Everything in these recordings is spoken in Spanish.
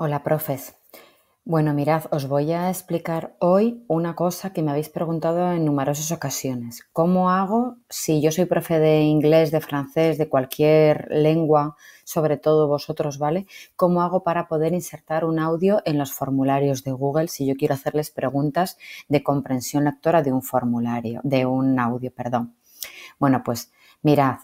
Hola, profes. Bueno, mirad, os voy a explicar hoy una cosa que me habéis preguntado en numerosas ocasiones. ¿Cómo hago si yo soy profe de inglés, de francés, de cualquier lengua, sobre todo vosotros, ¿vale? ¿Cómo hago para poder insertar un audio en los formularios de Google si yo quiero hacerles preguntas de comprensión lectora de un formulario, de un audio, perdón? Bueno, pues mirad,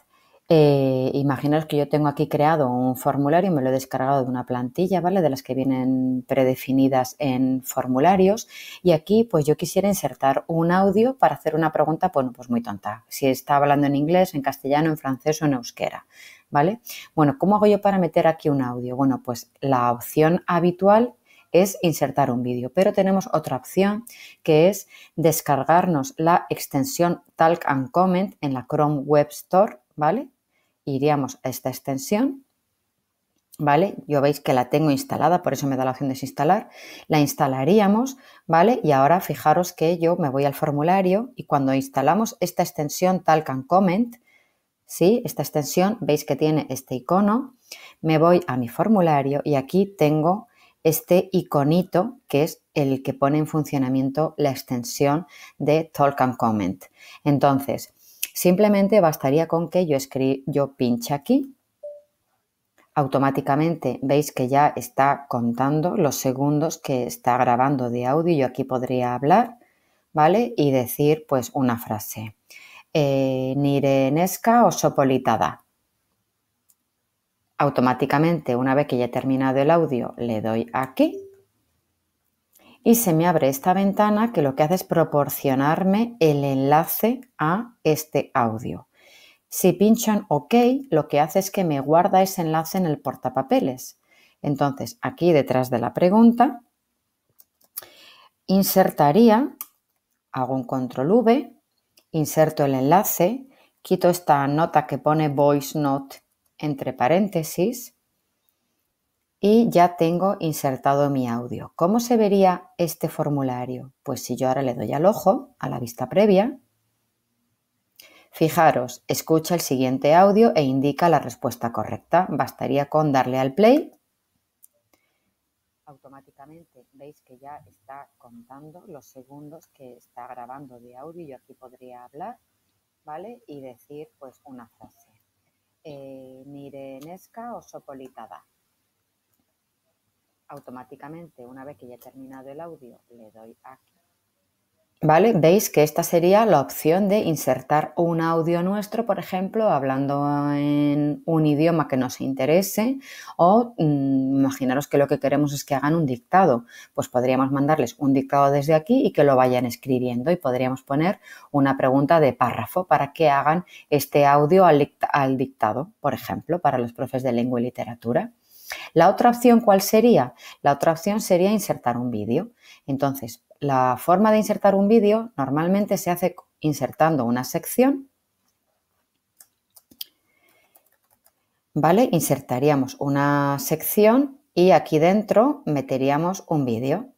eh, imaginaos que yo tengo aquí creado un formulario, me lo he descargado de una plantilla, ¿vale? De las que vienen predefinidas en formularios. Y aquí, pues yo quisiera insertar un audio para hacer una pregunta, bueno, pues muy tonta. Si está hablando en inglés, en castellano, en francés o en euskera, ¿vale? Bueno, ¿cómo hago yo para meter aquí un audio? Bueno, pues la opción habitual es insertar un vídeo, pero tenemos otra opción que es descargarnos la extensión Talk and Comment en la Chrome Web Store, ¿vale? iríamos a esta extensión, ¿vale? Yo veis que la tengo instalada, por eso me da la opción de desinstalar. La instalaríamos, ¿vale? Y ahora fijaros que yo me voy al formulario y cuando instalamos esta extensión Talk Comment, ¿sí? Esta extensión, veis que tiene este icono. Me voy a mi formulario y aquí tengo este iconito que es el que pone en funcionamiento la extensión de Talk Comment. Entonces, Simplemente bastaría con que yo, yo pinche aquí. Automáticamente veis que ya está contando los segundos que está grabando de audio. Yo aquí podría hablar, ¿vale? Y decir pues una frase. Eh, nirenesca o sopolitada. Automáticamente, una vez que ya he terminado el audio, le doy aquí y se me abre esta ventana que lo que hace es proporcionarme el enlace a este audio. Si pincho en OK, lo que hace es que me guarda ese enlace en el portapapeles. Entonces, aquí detrás de la pregunta, insertaría, hago un control V, inserto el enlace, quito esta nota que pone voice note entre paréntesis y ya tengo insertado mi audio. ¿Cómo se vería este formulario? Pues si yo ahora le doy al ojo, a la vista previa, fijaros, escucha el siguiente audio e indica la respuesta correcta. Bastaría con darle al play. Automáticamente veis que ya está contando los segundos que está grabando de audio. Yo aquí podría hablar, ¿vale? Y decir pues una frase. Eh, Mirenesca o sopolitada automáticamente, una vez que ya he terminado el audio, le doy aquí. ¿Vale? Veis que esta sería la opción de insertar un audio nuestro, por ejemplo, hablando en un idioma que nos interese o mm, imaginaros que lo que queremos es que hagan un dictado. Pues podríamos mandarles un dictado desde aquí y que lo vayan escribiendo y podríamos poner una pregunta de párrafo para que hagan este audio al dictado, por ejemplo, para los profes de lengua y literatura. La otra opción, ¿cuál sería? La otra opción sería insertar un vídeo. Entonces, la forma de insertar un vídeo normalmente se hace insertando una sección. ¿Vale? Insertaríamos una sección y aquí dentro meteríamos un vídeo.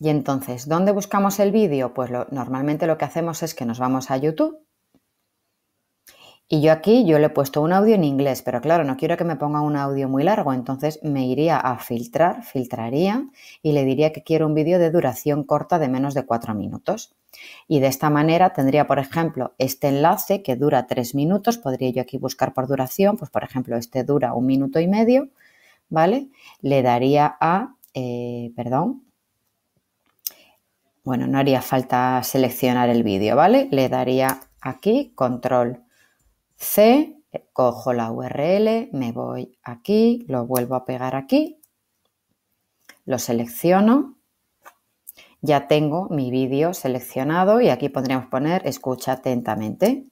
Y entonces, ¿dónde buscamos el vídeo? Pues normalmente lo que hacemos es que nos vamos a YouTube y yo aquí, yo le he puesto un audio en inglés, pero claro, no quiero que me ponga un audio muy largo, entonces me iría a filtrar, filtraría y le diría que quiero un vídeo de duración corta de menos de 4 minutos. Y de esta manera tendría, por ejemplo, este enlace que dura 3 minutos, podría yo aquí buscar por duración, pues por ejemplo, este dura un minuto y medio, ¿vale? Le daría a, eh, perdón, bueno, no haría falta seleccionar el vídeo, ¿vale? Le daría aquí control C, cojo la URL, me voy aquí, lo vuelvo a pegar aquí, lo selecciono, ya tengo mi vídeo seleccionado y aquí podríamos poner escucha atentamente.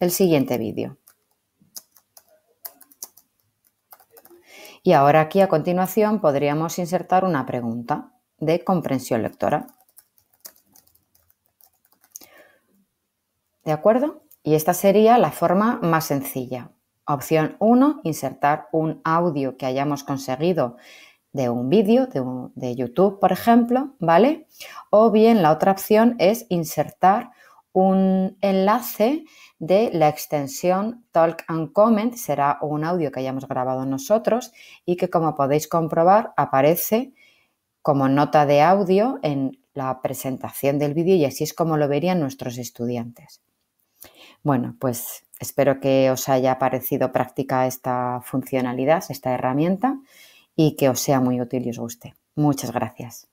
El siguiente vídeo. Y ahora aquí a continuación podríamos insertar una pregunta de comprensión lectora. ¿De acuerdo? Y esta sería la forma más sencilla. Opción 1, insertar un audio que hayamos conseguido de un vídeo, de, YouTube, por ejemplo, ¿vale? O bien la otra opción es insertar un enlace de la extensión Talk and Comment, será un audio que hayamos grabado nosotros y que como podéis comprobar aparece como nota de audio en la presentación del vídeo y así es como lo verían nuestros estudiantes. Bueno, pues espero que os haya parecido práctica esta funcionalidad, esta herramienta y que os sea muy útil y os guste. Muchas gracias.